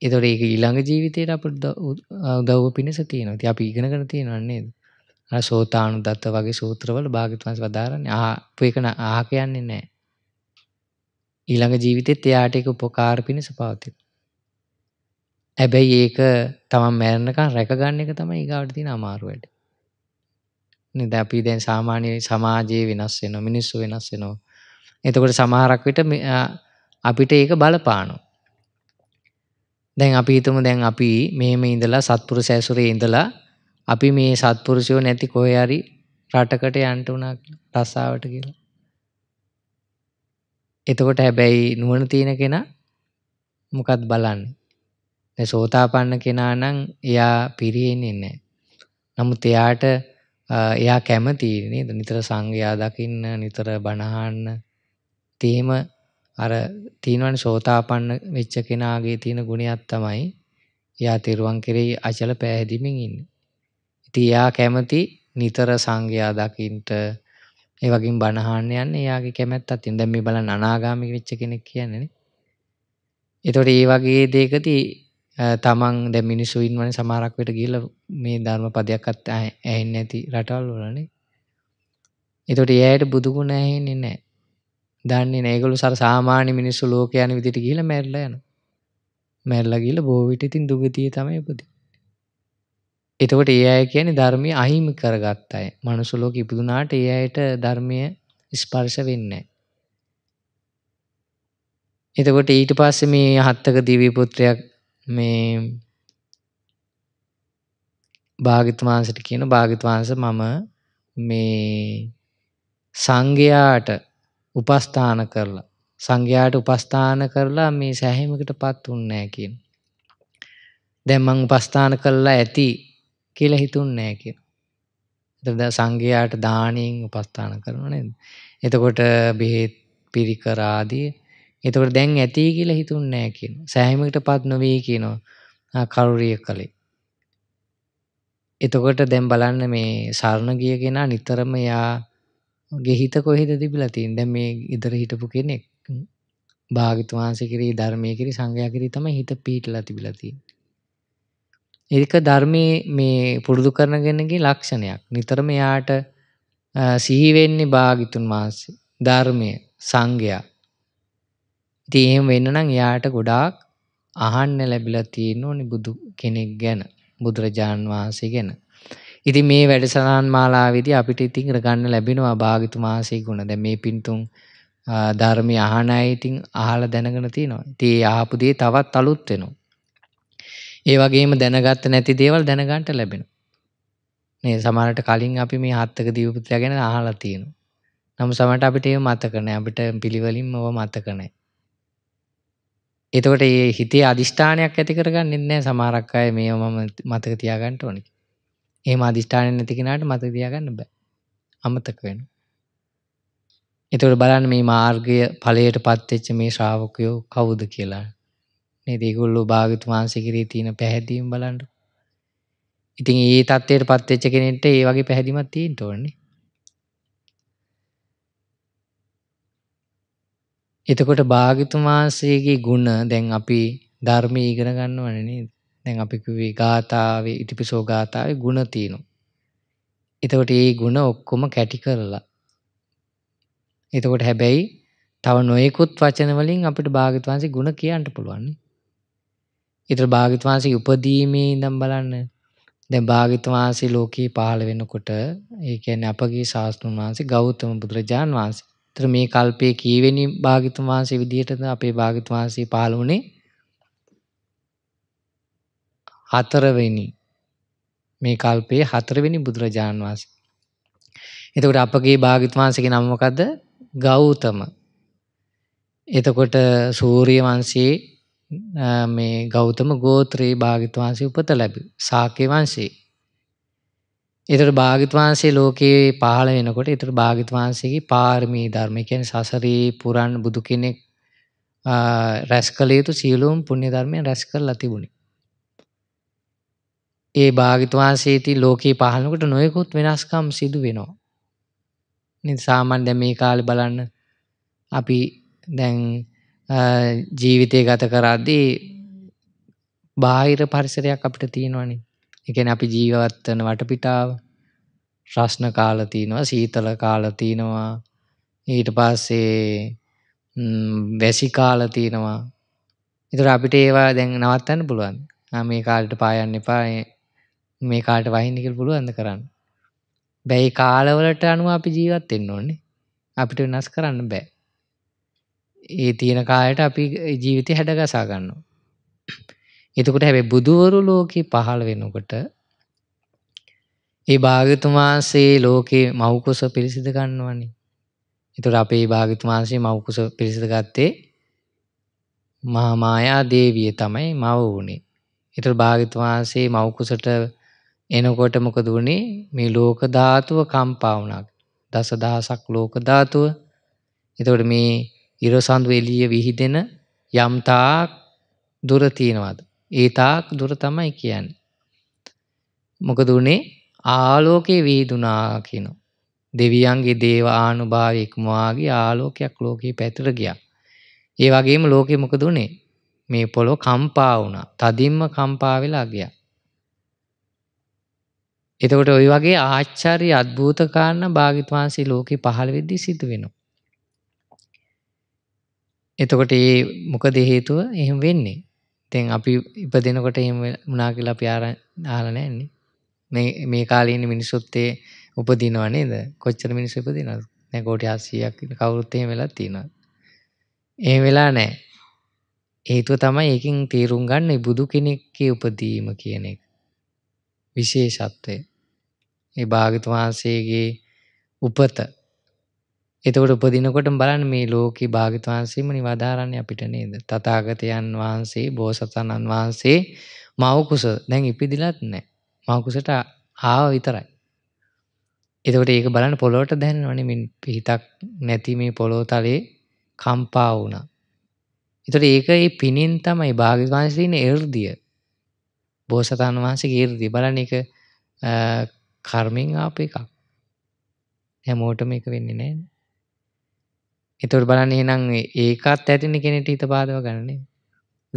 එතොට ඒක ඊළඟ ජීවිතයට අප උදව් පිණිස තියෙනවා ති අපි ඉගෙන කර තියෙනන්නේද සෝතානු දත්ත වගේ සූත්‍රවල භාගිතුවන්ස වදාරන්න ආපයකන ආකයන්නේ නෑ ඊළඟ ජීවිතෙත් එයාට එක උපකාර පිණිස පවතිත් ඇබැයි ඒක තමන් මැරණකම් රැකගන්න එක තමයි ඒගවට තින අමාරුවට. නිද අපි දැන් සාමාන්‍ය සමාජයේ වෙනස් වෙන මිනිස්සු වෙනස් වෙනවා. එතකොට සමහරක් විට අපිට ඒක බලපානු. දැන් අපි හිතමු දැන් අපි මෙහෙම ඉඳලා සත්පුරු සැසුරේ ඉඳලා අපි මේ සත්පුරුෂයෝ නැති කොහේ හරි රටකට යන්න උනා රස්සාවට කියලා. එතකොට හැබැයි නුවණ තියෙන කෙනා මොකක්ද බලන්නේ? සෝතාපන්න කෙනා නම් එයා පිරිහෙන්නේ නැහැ. නමුත් එයාට එයා කැමති නේද? නිතර සංගයා දකින්න, නිතර බණහන්න. තේම අර තීනවන සෝතාපන්න වෙච්ච කෙනාගේ තියෙන ගුණයක් තමයි එයා තෙරුවන් කෙරෙහි අචල පෑහැදීමින් ඉන්නේ. ඉතින් එයා කැමති නිතර සංගයා දකින්නට ඒ වගේම බණහන්න යන්නේ එයාගේ කැමැත්තක් තියෙන. දැන් මේ බලන්න අනාගාමී වෙච්ච කෙනෙක් කියන්නේ නේ. ඒතකොට ඒ වගේ දෙයකදී තමන් දැ මිනිස්සුයින් වන සමාරක්වට ගිල මේ ධර්ම පදයක්කත් ඇහෙන්න ඇති රටල් වලන එතොට ඒයට බුදුගුණ ඇහෙන්නේ නෑ දන්නේ නෑගලු සර සාමාන්‍ය මිනිස්සු ලෝකයන විදිට ගිල මැරල යන මැරල ගිල බෝවිට ඉතින් දුගතිය තමයි පුති එතකොට ඒ අය කියන ධර්මය අහිමි කරගත් අය මනුසුලෝක ඉපදුනාට ඒ අයට ධර්මය ස්පර්ශ වෙන්නේ එතකොට ඊට පස්ස මේ හත්තක දිවී පුත්‍රයක් මේ භාගිතවාන්සට කියන භාගිතවාන්ස මම මේ සංඝයාට උපස්ථාන කරලා සංඝයාට උපස්ථාන කරලා මේ සැහෙමකට පත් උන්නෑ කිය. දැම්මං උපස්ථාන කරලා ඇති කියලා හිතුන්නෑ කිය. එතද සංඝයාට දානයෙන් උපස්ථාන කරන නද. එතකොට බෙහෙත් පිරිකරාදී එතකට දැන් ඇති කියලා හිතුන් නෑ කියන සෑහමකට පත් නොවී කියනවා කරුරිය කළේ. එතකොට දැම් බලන්න මේ සාරණ ගිය කෙනා නිතරම යා ගෙහිත කොහෙද තිබිලා තින් දැ මේ ඉදර හිටපු කෙනෙක් භාගතුවාන්සකිරී ධර්මය කිරි සංඝයාකිරි තම හිත පීටලා තිබිලතින්. එරික ධර්මය මේ පුරුදු කරනගෙනගේ ලක්ෂණයක් නිතරම යාට සිහිවෙන්නේ භාගිතුන් මාස ධර්මය සංඝයා ඉතින් එහෙම වෙන්න නම් එයාට ගොඩාක් අහන්න ලැබිලා තියෙන ඕනි බුදු කෙනෙක් ගැන බුදුරජාන් වහන්සේ ගැන. ඉතින් මේ වැඩසටහන් මාලාවේදී අපිට ඉතින් ගන්න ලැබෙනවා භාග්‍යතුමාසේ ගුණ. දැන් මේ පින්තුන් ධර්මය අහන අය ඉතින් අහලා දැනගෙන තියෙනවා. ඉතින් ඒ ආපු දේ තවත් අලුත් වෙනවා. ඒ වගේම දැනගත්ත නැති දේවල් දැනගන්න ලැබෙනවා. මේ සමහරට කලින් අපි මේ හත්ක දීපුත්‍රයා ගැන අහලා තියෙනවා. නමුත් සමහරට අපිට ඒක මතක නැහැ. අපිට පිළිවෙලින්ම ඕවා මතක නැහැ. එතකොට ඒ හිතේ අධිෂ්ඨානයක් ඇති කරගන්න ඉන්නේ සමහරක් අය මේ මම මතක තියාගන්න ඕනි. එහෙම අධිෂ්ඨානයක් නැති කෙනාට මතක තියාගන්න බෑ. අමතක වෙනවා. එතකොට බලන්න මේ මාර්ගය ඵලයටපත් වෙච්ච මේ ශ්‍රාවකයෝ කවුද කියලා. නේද? ඒගොල්ලෝ භාග්‍යතුන් වහන්සේ කිරී තියෙන පැහැදීම් බලන්න. ඉතින් ඒ தත්ත්වයටපත් වෙච්ච කෙනෙක්ට ඒ වගේ පැහැදීමක් තියෙන්න ඕනේ. එතකොට භාගිතුමාන්සේගේ ගුණ දැන් අපි ධර්මය ඉගෙන ගන්නවන නේද? දැන් අපි කිව්වේ ගාථාවේ ඉතිපිසෝ ගාථාවේ ගුණ තියෙනවා. එතකොට ඒ ගුණ ඔක්කොම කැටි කරලා. එතකොට හැබැයි තව නොයෙකුත් වචන වලින් අපිට භාග්‍යවතුන්සේ ගුණ කියන්න පුළුවන්. ඊතර භාග්‍යවතුන්සේ උපදීමේ ඉඳන් බලන්න. දැන් භාග්‍යවතුන්සේ ලෝකේ පහළ වෙනකොට ඒ කියන්නේ අපගේ ශාස්ත්‍රඥ වහන්සේ ගෞතම බුදුරජාන් වහන්සේ තර මේ කල්පය කීවෙනි භාගිතුන් වහන්සේ විදිහටද අපේ භාගිතුන් වහන්සේ පහළ වුණේ හතරවෙනි මේ කල්පයේ හතරවෙනි බුදුරජාණන් වහන්සේ. එතකොට අපගේ භාගිතුන් වහන්සේගේ නම මොකද්ද? ගෞතම. එතකොට සූර්ය වංශයේ මේ ගෞතම ගෝත්‍රයේ භාගිතුන් වහන්සේ උපත ලැබුවා. ශාක්‍ය වංශයේ එතුට භාගිත්වහන්සේ ලෝකයේ පහල වෙනකොට එතුට භාගිත්වහන්සේගේ පාර්මී ධර්මකයන සසරී පුරන් බුදු කෙනෙක් රැස් කළේතු සියලුම් පුුණ්‍ය ධර්මය රැස් කර ලතිබුණි. ඒ භාගිත්වහන්සේති ලෝකයේ පහලකට නොයකුත් වෙනස්කම් සිදු වෙනවා. නිසාමන් දැ මේ කාලි බලන්න අපි දැන් ජීවිතය ගත කරද්දී බාහිර පරිසරයක් අපිට තියෙනවනින් එකන අපි ජීවත්වන වටපිටාව ශ්‍රශ්න කාලතිනවා සීතල කාලතිනවා ඊට පස්සේ වැසි කාලතිනවා ඉතුර අපිට ඒවා දැන් නවත්තන්න පුළුවන් මේ කාලට පායන්න එපා මේ කාට වහිනිකල් පුළුවන්ද කරන්න බැයි කාලවලට අනුව අපි ජීවත් එන්න ඕන්නේ අපිට වෙනස් කරන්න බෑ ඒ තියෙන කායට අපි ජීවිතය හැඩගසා ගන්නවා එතකොට හැබැ බුදුවරු ලෝකෙ පහළ වෙනකොට ඒ භාගතුමාන්සේ ලෝකේ මවකුස පිරිසිද ගන්නවනි. එතුට අපේ භාගතුමාන්සේ මවකුස පිරිසිද ගත්තේ මහාමායා දේවිය තමයි මව වුණේ. එතුට භාගතුවාන්සේ මවකුසට එනකොට මොකද වුණේ මේ ලෝකධාතුව කම්පාවනක් දසදහසක් ලෝකධාතුව එතකොට මේ ඉරසඳු එලිය විහිදෙන යම්තාක් දුරතියෙනවද. ඒ තාක් දුර තමයි කියන්න. මොකද වනේ ආලෝකයේ වීදුනා කියන. දෙවියන්ගේ දේව ආනුභාව ඉක්මවාගේ ආලෝකයක් ලෝකයේ පැතිර ගියා. ඒ වගේම ලෝකෙ මොකද වනේ මේ පොලො කම්පා වුණා. තදින්ම කම්පා වෙලා ගියා. එතකොට ওই වගේ ආශ්චර්ය අద్භූත කාරණා භාග්‍යවතුන්සි ලෝකෙ පහළ වෙද්දී සිදු වෙනවා. එතකොට ඒ මොකද හේතුව එහෙම වෙන්නේ. තැන් අපි ඉප දෙනකොට එම මනාකිලා ප්‍යාර ආලනෑන්නේ මේ මේ කාලීන මිනිස්සුත්තේ උපදිනවනේද කොච්චර මිනිස් උපදින නැකෝට ආසියක් කවුරුත්තය වෙලා තියෙනවා. ඒ වෙලා නෑ ඒතුව තමයි ඒකින් තේරුම් ගන්න බුදු කෙනෙක්කේ උපදීම කියන එක. විශේෂත්වය ඒ භාගතු වහන්සේගේ උපත එතකොට උපදිනකොට බලන්න මේ ලෝක භාගිත වහන්සේම නිවාධාරණය අපිට නේද. තතාගතයන් වහන්සේ බෝසතණන් වහන්සේ මවකුස දැන් ඉපිදිලත් නෑ. මවකුසට ආව විතරයි. එතකොට ඒක බලන්න පොළොවට දැන් වනමින් පිහිතක් නැති මේ පොළොතලේ කම්පා වුණ. එතට ඒක ඒ පිණින් තමයි භාගිවහන්සේන එර්දිය බෝසතන් වහන්සේ ඒර්දිී බලන එක කර්මින් ආප එකක් හැමෝටම එක වෙන්නේ නෑ. එතුට බලන්නේ නං ඒකත් ඇතිනි කෙනෙට හිත පාදව ගන්නේ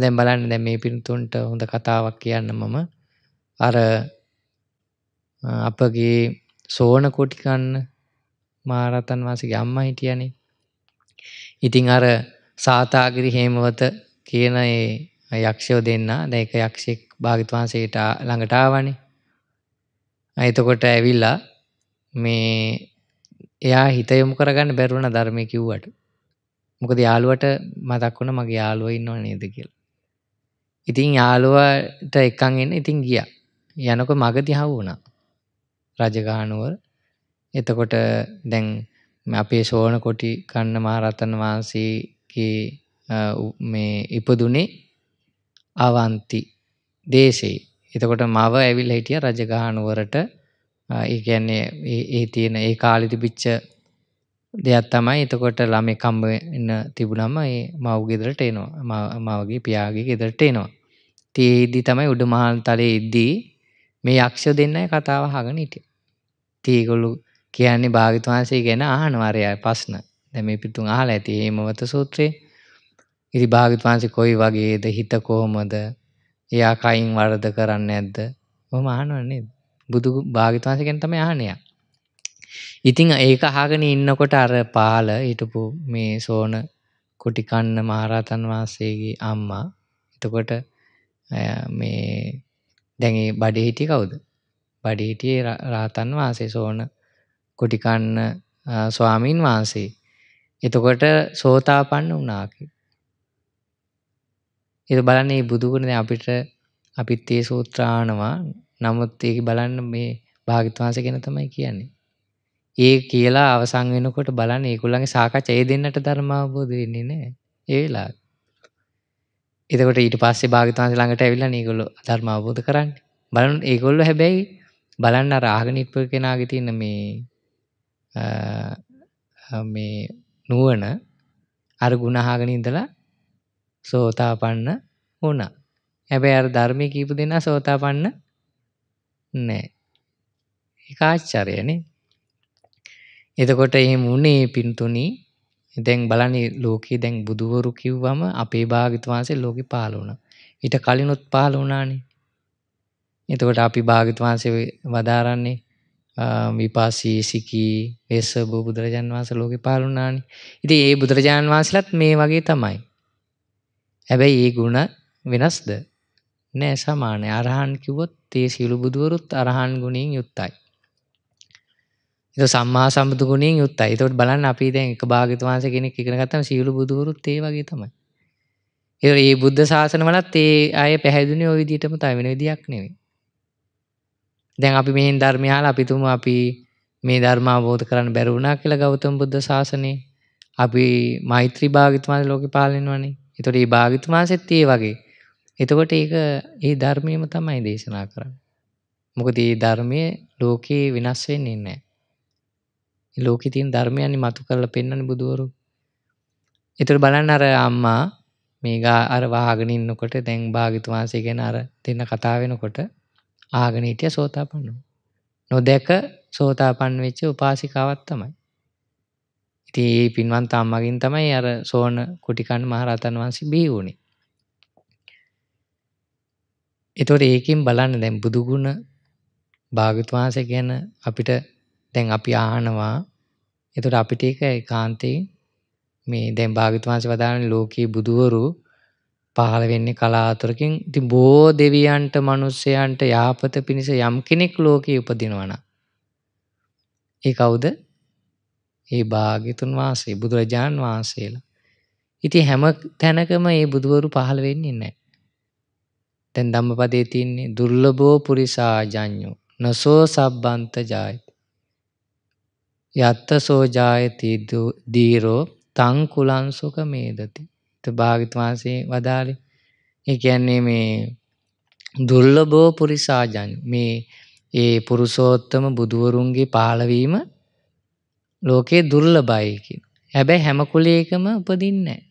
දැම් බලන්න දැ මේ පිරිතුන්ට හොඳ කතාවක් කියන්න මම අර අපගේ සෝන කොටිකන්න මාරතන් වසගේ අම්ම හිටියනේ ඉතිං අර සාතාගිරි හේමවත කියන ඒ යක්ෂයෝ දෙන්න දැක යක්ෂෙක් භාගිත්වහන්සේට ළඟටාවනේ එතකොට ඇවිල්ලා මේ එයා හිත යොමු කරගන්න බැරුණ ධර්මය කිව්වට මොකද යාළුවට මතක් වුණ මගේ යාළුවා ඉන්නව නේද කියලා. ඉතින් යාළුවාට එක්කන් එන්න ඉතින් ගියා. යනකොට මගදී හවු වුණා. රජගහනුවර. එතකොට දැන් අපේ සෝණ කොටි කන්න මහරතන වහන්සේගේ මේ ඉපදුනේ අවන්ති දේශේ. එතකොට මව ඇවිල්ලා හිටියා රජගහනුවරට ඒ කියන්නේ ඒ තියෙන ඒ කාලිති පිච්ච දෙයක් තමයි එතකොට ළමෙ කම්බ එන්න තිබුණම ඒ මව්ගෙදරට එනවා මවගේ පියාගේ ගෙදරට එනවා තියේදී තමයි උඩුමහල් තලේ ඉද්දී මේ යක්ෂ දෙන්නයි කතාව හගෙන ඉටිය තියගොලු කියන්නේ භාගිතුවහන්සේ ගැන ආහනවරයා පස්්න දැම පිතුන් ආල ඇති ඒමවත සූත්‍රයේ ඉරි භාගිතුවහන්සේ කොයි වගේද හිත කොහොමද එයා කයින් වරද කරන්න ඇද්ද ම මහනුවන්නේද බුදු භාගිතවාසකෙන් තම යානය ඉතිං ඒක හාගෙන ඉන්නකොට අර පාල හිටපු මේ සෝන කොටිකන්න මහරතන් වහන්සේගේ අම්මා එතකොට මේ දැඟේ බඩ හිටි කවුද බඩ හිටියේ රාතන් වහන්සේ සෝන කොටිකන්න ස්වාමීන් වහන්සේ එතකොට සෝතාපන්න වනාකි එ බලන්නේ බුදුගුණ අපිට අපිත් ඒ සූත්‍රානවා නමුත් ඒක බලන්න මේ භාගිත්වාස ගැන තමයි කියන්නේ. ඒ කියලා අවසං වෙනකොට බලන්න ඒකුල්ලගේ සාකච්ඡ ඒ දෙන්නට ධර්මාවබෝධ වෙන්නේ නෑ ඒලා. එතකොට ඊට පස්සේ භාගිතවාස ළඟට ඇවිල්ලා මේගොල්ලෝ ධර්ම අවබෝධ කරන්න. බලන්න ඒගොල්ලෝ හැබැයි බලන්න අර ආගම ඉප කෙනාගේ තියෙන මේ මේ නුවණ අර ಗುಣ අහගෙන ඉඳලා සෝතාපන්න වුණා. හැබැයි අර ධර්මයේ කීප දෙනා සෝතාපන්න නෑ. එක ආශ්චරයන එතකොට එහෙම උනේ පින්තුනී දැන් බලනි ලෝකයේ දැන් බුදුවරු කිව්වම අපේ භාගිතවාන්සේ ලෝකෙ පාලුණ. ඊට කලිනුත් පහල වුණානේ. එතකොට අපි භාගිතවාන්සේ වදාරන්නේ විපාසී සිකී වෙස බෝ බුදුරජාන් වහන්ස ලෝක පාලුනානි ඉති ඒ බුදුරජාන් වහන්සලත් මේ වගේ තමයි. හැබැයි ඒ ගුණ වෙනස්ද නෑ සමානය අරහන් කිවොත් ඒ සිලු බුදුවරුත් අරහන් ගුණින් යුත්තයි. එත සම්මා සම්බුදු ගුණින් යුත්තයි තොට බලන් අපි දැන් එක භාගතවාන්ස කෙනෙක් එකනගත්තම සියලු බුදුවරුත් ඒ වගේ තමයි. ඒ ඒ බුද්ධ ශාසන වලත් ඒ අය පැහැදිලි ඔය විදිහටම තමයි වෙන විදියක් නෙවෙයි. දැන් අපි මෙහෙන් ධර්මය අහලා අපි තුමු අපි මේ ධර්ම අවබෝධ කරගන්න බැරි වුණා කියලා ගෞතම බුද්ධ ශාසනේ අපි මෛත්‍රී භාග්‍යතුන් වහන්සේ ලෝකේ පාලනය වෙනවනේ. ඒතකොට මේ භාග්‍යතුන් වහන්සේත් ඒ වගේ එතකොට ඒ ඒ ධර්මයම තමයි දේශනා කරන්න. මොකද ඒ ධර්මය ලෝකයේ වෙනස්වෙන් ඉන්නෑ. ලෝක තින් ධර්මයනි මතු කරල පෙන්න්නන බුදුවරු. එතුර බලන්න අර අම්මා මේගා අර වාගනින්නකොට දැන් භාගිතුවාන්සේ ගැන අර දෙන්න කතාාවෙනකොට ආගනීටය සෝතා පන්නු. නොදැක සෝතා පන්වෙච්ච උපාසිකාවත් තමයි. ඉති ඒ පින්වන්ත අම්මගින් තමයි අර සෝන කුටිකන් මහරතන් වහන්සේ බී වුණේ එතොට ඒකින් බලන්න දැන් බුදුගුණ භාගත්වාසය ගැන අපිට දැන් අපි ආනවා එතුට අපිට එක කාන්තයෙන් මේ දැන් භාගත්වාස වදාන ලෝකයේ බුදුවරු පහළ වෙන්නේ කලාතුරකින් ති බෝ දෙවියන්ට මනුස්සයන්ට යාපත පිණිස යම් කෙනෙක් ලෝකයේ උපදිනවන. ඒ කවුද ඒ භාගිතුන් වහන්සේ බුදුරජාණන් වහන්සේලා. ඉති හැම තැනකම ඒ බුදුවරු පහළ වෙන්නේ නෑ. දැන් ධම්මපදේ තියන්නේ දුර්ලභෝ පුරිසාජඤ්ඤෝ නසෝ සබ්බන්ත ජායති යත්ත සෝ ජායති දීරෝ තං කුලං සුඛ මේදති භාග්‍යවත් වහන්සේ වදාළේ ඒ කියන්නේ මේ දුර්ලභෝ පුරිසාජන් මේ ඒ පුරුෂෝත්තම බුදුවරුන්ගේ පහළවීම ලෝකේ දුර්ලභයි කියන. හැබැයි හැම කුලයකම උපදින්නේ නැහැ.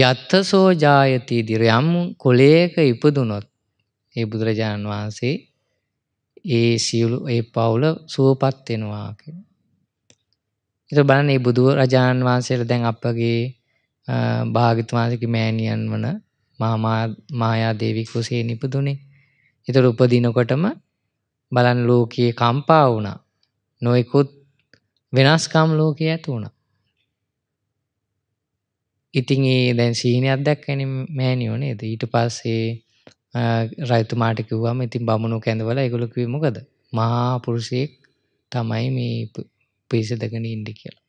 යත්ත සෝජායති දිර යම් කොලේක ඉපදුනොත් ඒ බුදුරජාණන් වහන්සේ ඒ සියලු ඒ පවුල සුවපත් වෙනවා කියලා. ඉතින් බලන්න මේ බුදුරජාණන් වහන්සේලා දැන් අපගේ භාග්‍යතුන් වහන්සේගේ මෑණියන් වන මායා දේවී කුසේ නිපදුනේ. ඒතර උපදිනකොටම බලන් ලෝකයේ කම්පා වුණා. නොයෙකුත් වෙනස්කම් ලෝකයේ ඇති වුණා. ඉතිං ඒ දැන් සීනයක් දැක්කැන මෑනිියෝනේ ද ඊට පස්සේ රයිතුමාටිකිව්වාම ඉතින් බමුණු කැඳවල එකගොලකවීමකද මහාපුරුෂයෙක් තමයි මේ පිරිසදගෙන ඉන්ඩි කියලා.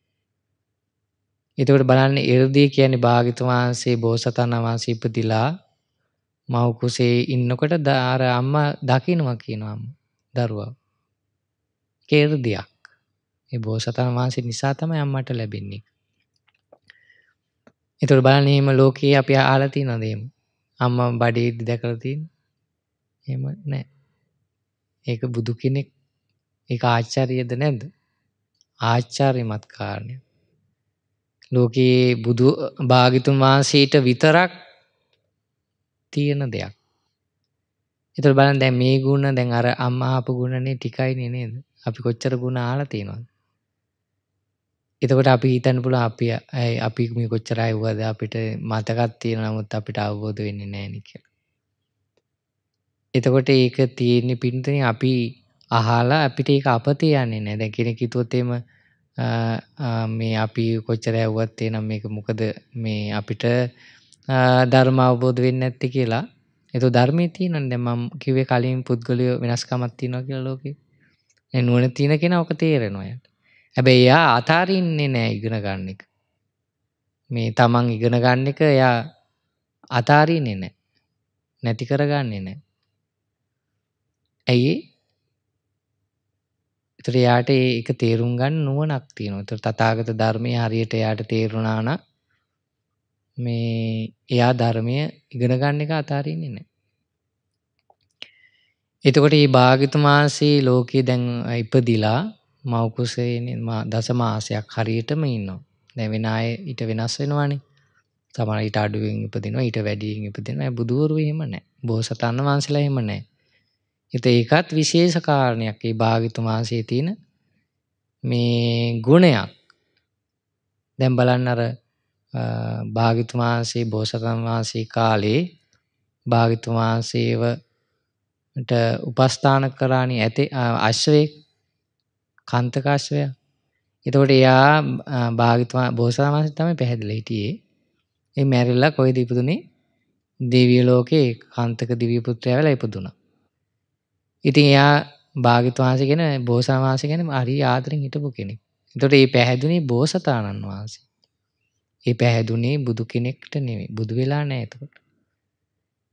එතකට බලන්න එරදී කියන්නේ භාගිතවහන්සේ බෝසතන් වහන්සේ ඉපදිලා මවකුසේ ඉන්නකොට දාර අම්ම දකිනවා කියනවාම් දරුවා. කේරදයක් ඒ බෝසතන් වහන්සේ නිසා තමයි අම්මට ලැබෙන්නේ. එතුට බලනීම ලෝකයේ අපි ආලති නොදීම අම්ම බඩේද දැකලතින් එම නෑ ඒක බුදු කෙනෙක් ඒ ආච්චාරයද නැද්ද ආච්චාර්යමත් කාරණය ලෝකයේ බුදු භාගිතුන් වහන්සේට විතරක් තියෙන දෙයක් එතුර බලන් දැ මේ ගුණ දැන් අර අම්මාපු ගුණනේ ටිකයින නේද අපි කොච්චර ගුණ ආලතියෙනවාද එතකොට අපි හිතන්න පුළ අපි ඇයි අපි මේ කොච්චරයි වුවද අපිට මතකත් තියෙන නමුත් අපිට අවබෝධ වෙන්නේ නෑනි කියලා. එතකොට ඒක තියෙන්නේ පින්තන අපි අහලා අපිට ඒක අපතේ යන්නේ නෑ දැ කෙන කිතුවත්තේම මේ අපි කොච්චර ඇව්වත්තේ නම් එක මොකද මේ අපිට ධර්ම අවබෝධ වෙන්න ඇත්ති කියලා එතු ධර්මය තියනන් දෙමම් කිවේ කලින් පුද්ගලය වෙනස්කමත්තිනො කියලා ලෝක නුවන තියෙන කෙන ඕක තේරෙනොයට හැබැයි එයා අතාරින්නේ නෑ ඉගෙන ගන්න එක. මේ තමන් ඉගෙන ගන්න එක එයා අතාරින්නේ නෑ. නැති කරගන්නේ නෑ. ඇයි එතකොට එයාට ඒක තේරුම් ගන්න නුවණක් තියෙනවා. එතකොට තථාගත ධර්මයේ හරියට එයාට තේරුණා නම් මේ එයා ධර්මය ඉගෙන ගන්න එක අතාරින්නේ නැහැ. එතකොට මේ භාග්‍යතුමාසී ලෝකේ දැන් ඉපදිලා මවකුසේෙන් දස මාසයක් හරියටම ඉන්නවා. දැ වෙනය ඉට වෙනස් වෙනවානේ තමර ඉට අඩුවෙන් ඉපදින ඊට වැඩියෙන් ඉපදින බුදුවරුවහෙම නෑ බෝසතන්න වහන්සලා හෙම නෑ. එත ඒකත් විශේෂ කාරණයක් ඒ භාගිතුමාන්සේ තියෙන මේ ගුණයක් දැම් බලන්න අර භාගිතුමාන්සේ බෝසතන් වහන්සේ කාලේ භාගිතුමාන්සේවට උපස්ථාන කරාණි ඇති අශ්වයෙක් කන්තකාශ්වය එතකොට එයා භාගිතුමා බෝසතාමාස තමයි පැහැදිලා හිටියේ. ඒ මැරිලා කොහෙද ඉපදුනේ? දිව්‍ය ලෝකේ කාන්තක දිව්‍ය පුත්‍රයා වෙලා ඉපදුණා. ඉතින් එයා භාගිතුමාස කියන බෝසතාමාස කියන හරි ආදරෙන් හිටපු කෙනෙක්. එතකොට මේ පැහැදුනේ බෝසතාණන් වහන්සේ. මේ පැහැදුනේ බුදු කෙනෙක්ට නෙමෙයි. බුදු වෙලා නැහැ එතකොට.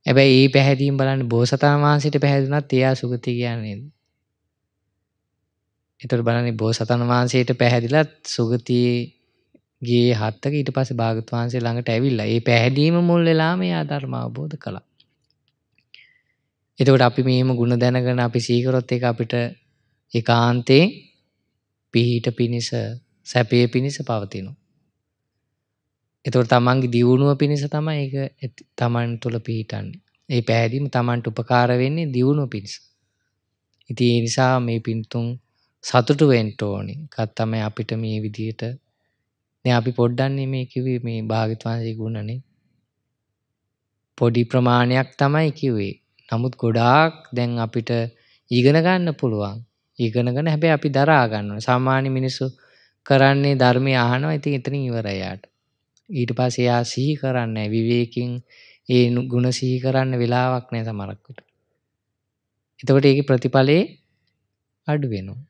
හැබැයි මේ පැහැදීම් බලන්න බෝසතාමාසයට පැහැදුනත් එයා සුගති කියන්නේ නේද? එතට බලන්නේ බෝ සතන් වහන්සේට පැහැදිලත් සුගතියගේ හත්තක ඊට පස භාගත්වහන්සේ ළඟට ඇවිල්ලා ඒ පැහැදීම මුල් වෙලාම යා ධර්ම අවබෝධ කළා. එතකොට අපි මෙම ගුණ දැනගෙන අපි සීකරොත් එක අපිට එකාන්තේ පිහිට පිණිස සැපය පිණිස පවතිනු. එතකොට තමන්ගේ දියුණුව පිණිස තමයි ඒ තමන් තුළ පිහිටන්නේ ඒ පැහැදිීම තමන්ට උපකාර වෙන්නේ දියුණු පිණිස. ඉති ඒ නිසා මේ පින්තුන් සතුටු වෙන්ට ඕනි කත්තම අපිට මේ විදියට අපි පොඩ්ඩන්නේ මේ කිවේ මේ භාගිත්වාන්සේ ගුණනේ පොඩි ප්‍රමාණයක් තමයි කිවේ නමුත් ගොඩාක් දැන් අපිට ඉගෙන ගන්න පුළුවන් ඉගෙනගෙන හැබැ අපි දරාගන්න සාමාන්‍ය මිනිස්සු කරන්නේ ධර්මය අහනවා ඉති එතන ඉවරයාට ඊට පසයා සිහි කරන්න විවේකින් ඒ ගුණ සිහි කරන්න වෙලාවක් නෑ සමරක්කට එතකොට ඒ ප්‍රතිඵලේ අඩුවෙනවා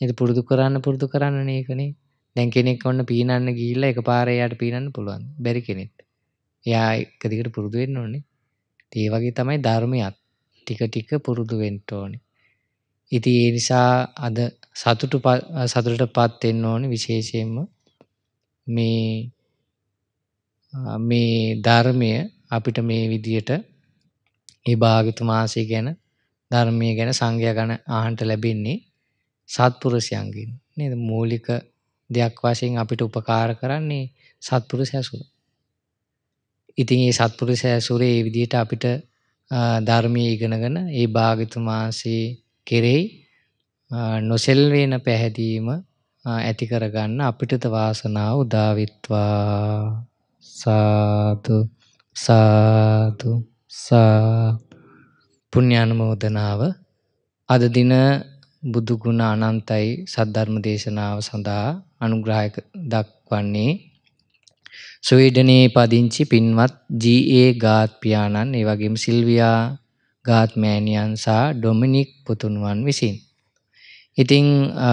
ඒක පුරුදු කරන්න පුරුදු කරන්න ඒකනේ දැන් කෙනෙක් ඔන්න පීනන්න ගිහිල්ලා එකපාර එයාට පීනන්න පුළුවන් බැරි කෙනෙක්ට. එයා එක දිගට පුරුදු වෙන්න ඕනේ. ඒ වගේ තමයි ධර්මයත් ටික ටික පුරුදු වෙන්න ඕනේ. ඉතින් ඒ නිසා අද සතුටු සතුටටපත් වෙන්න ඕනේ විශේෂයෙන්ම මේ මේ ධර්මය අපිට මේ විදියට ඒ භාග්‍යතුන් වහන්සේ ගැන ධර්මය ගැන සංගය ගැන අහන්න ලැබෙන්නේ සත්පුරුෂයන්ගින් නේද මූලික දෙයක් වශයෙන් අපිට උපකාර කරන්නේ සත්පුරු සැසුර. ඉතින් ඒ සත්පුරු සෑසුරේ ඒ විදියට අපිට ධර්මය ඉගෙනගෙන ඒ භාගිතුමාන්සේ කෙරෙහි නොසෙල්වෙන පැහැදීම ඇති කරගන්න අපිටත වාසනාව උදාවිත්වා සාතු සාතු සා පුුණ්‍යානමෝදනාව අද දින බුදුගුණ අනන්තයි සද්ධර්ම දේශනාව සඳහා අනුග්‍රහයක දක්වන්නේ ස්වීඩනයේ පදිංචි පින්වත් ජීඒ ගාත්පියාණන් ඒවගේම සිල්වියා ගාත්මෑණියන් සහ ඩොමිනික් පුතුණුවන් විසින්. ඉතිං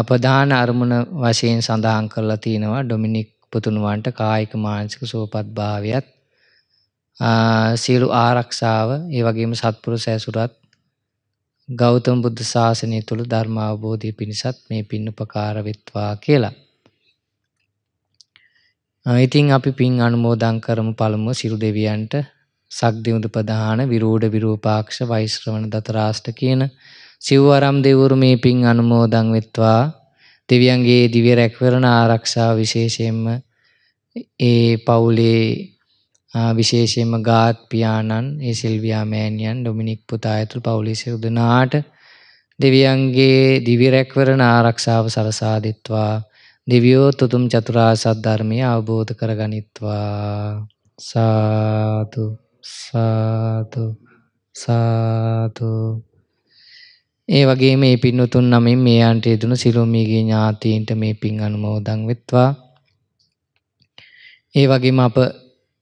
ප්‍රධාන අරමුණ වශයෙන් සඳහන් කරලා තියෙනවා ඩොමිනික් පුතුණුවන්ට කායික මානසික සුවපත් භාවයත් සියලු ආරක්ෂාව ඒ වගේම සත්පුරු සැසුරත් ගෞතම බුද්ධ ශාසනය තුළ ධර්ම අවබෝධය පිණිසත් මේ පින්න උපකාරවෙත්වා කියලා. ඉතිං අපි පින් අනුමෝදං කරම පළමුුව සිරු දෙවියන්ට සක්දිවුද ප්‍රධාන විරෝඩ විරූපාක්ෂ වෛශ්‍රවණ දතරාෂ්ට කියන සිව්වරම් දෙවරු මේ පින් අනුමෝදං වෙත්වා දෙවියන්ගේ දිව රැක්වරණ ආරක්ෂා විශේෂයෙන්ම ඒ පවුලේ විශේෂයෙන්ම ගාත් පියාණන් ඒ සිල්වියා මෑණියන් ඩොමිනික් පුතා ඇතුළු පවුලේ සියලු දෙනාට දෙවියන්ගේ දිව්‍ය රැකවරණ ආරක්ෂාව සලසා දෙත්වා දෙවියෝ තුතුම් චතුරාර්ය සත්‍ය අවබෝධ කරගනිත්වා සාදු සාදු සාදු ඒ වගේ මේ පින්නතුන් නමින් මේ අන්ට යෙදුණු සිරුමීගේ ඥාතීන්ට මේ පින් අනුමෝදන් වෙත්වා. ඒ වගේම අප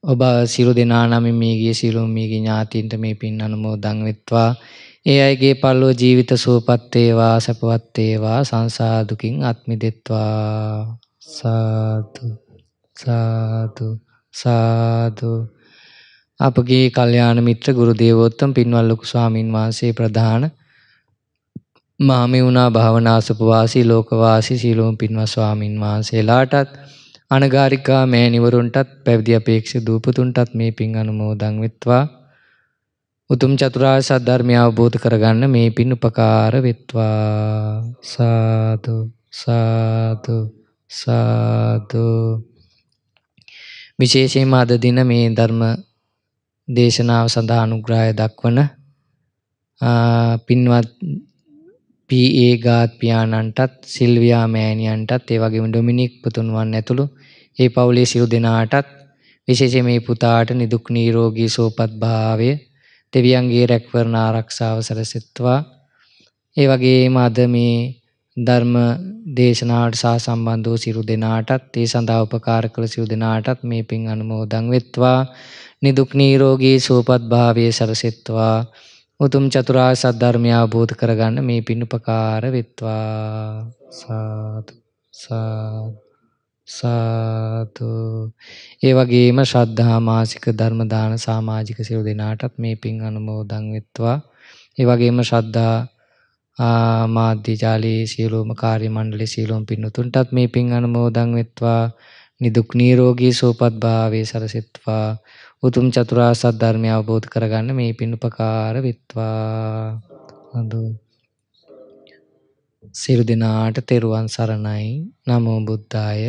ඔබ සිරු දෙනා නමින් මේගිය සිරුම් මීගේ ඥාතීන්ට මේ පින් අනුමෝදන් වෙත්වා. ඒ අයගේ පල්ලෝ ජීවිත සුවපත් වේවා සැපවත් වේවා සංසාර දුකින් අත් මිදෙත්වා. සාදු සාදු සාදු අපගේ කල්යාණ මිත්‍ර ගුරු දේවෝත්තම පින්වත් ලොකු ස්වාමින් වහන්සේ ප්‍රධාන මාමේ වුණා භාවනාසුපවාසී ලෝකවාසී සීලෝම් පින්වත් ස්වාමින් වහන්සේලාටත් අනගාരിකා මෑණිවරුන්ටත් පැවිදි අපේක්ෂ දූපතුන්ටත් මේ පින් අනුමෝදන් වෙත්වා. උතුම් චතුරාර්ය සත්‍ය අවබෝධ කරගන්න මේ පින් උපකාර වෙත්වා. සාදු සාදු සාදු විශේෂයෙන්ම අද දින මේ ධර්ම දේශනාව සඳහා අනුග්‍රහය දක්වන පින්වත් පීඒ ගාත් පියාණන්ටත් සිල්වයා මෑණියන්ටත් ඒ වගේම ඩොමිනික් පුතුණුවන් ඇතුළු ඒ පවුලේ සියලු දෙනාටත් විශේෂයෙන් මේ පුතාට නිදුක් නිරෝගී සුවපත් භාවය දෙවියන්ගේ රැකවරණ ආරක්ෂාව සැලසෙත්වා ඒ වගේම අද මේ ධර්ම දේශනාවට සහ සම්බන්ධ වූ සියලු දෙනාටත් ඒ සඳහා උපකාර කළ සියලු දෙනාටත් මේ පින් අනුමෝදන් වෙත්වා නිදුක් නිරෝගී සුවපත් භාවය සැලසෙත්වා උතුම් චතුරාර්ය සත්‍ය අවබෝධ කරගන්න මේ පින් උපකාර වෙත්වා සාදු සාදු සාතු ඒ වගේම ශ්‍රද්ධා මාසික ධර්මදාන සාමාජික සියලු දෙනාටත් මේ පින් අනුමෝදන් වෙත්වා ඒ වගේම ශ්‍රද්ධා මාධ්‍යජාලී සියලුම කාර්ය මණ්ඩලේ සියලුම පින්වතුන්ටත් මේ පින් අනුමෝදන් වෙත්වා නිදුක් නිරෝගී සුවපත් භාවයේ සරසෙත්වා උතුම් චතුරාර්ය සත්‍ය ධර්මය අවබෝධ කරගන්න මේ පින් උපකාර වෙත්වා අදෝ සිරු දිනාට තෙරුවන් සරණයි නමෝ බුද්ධාය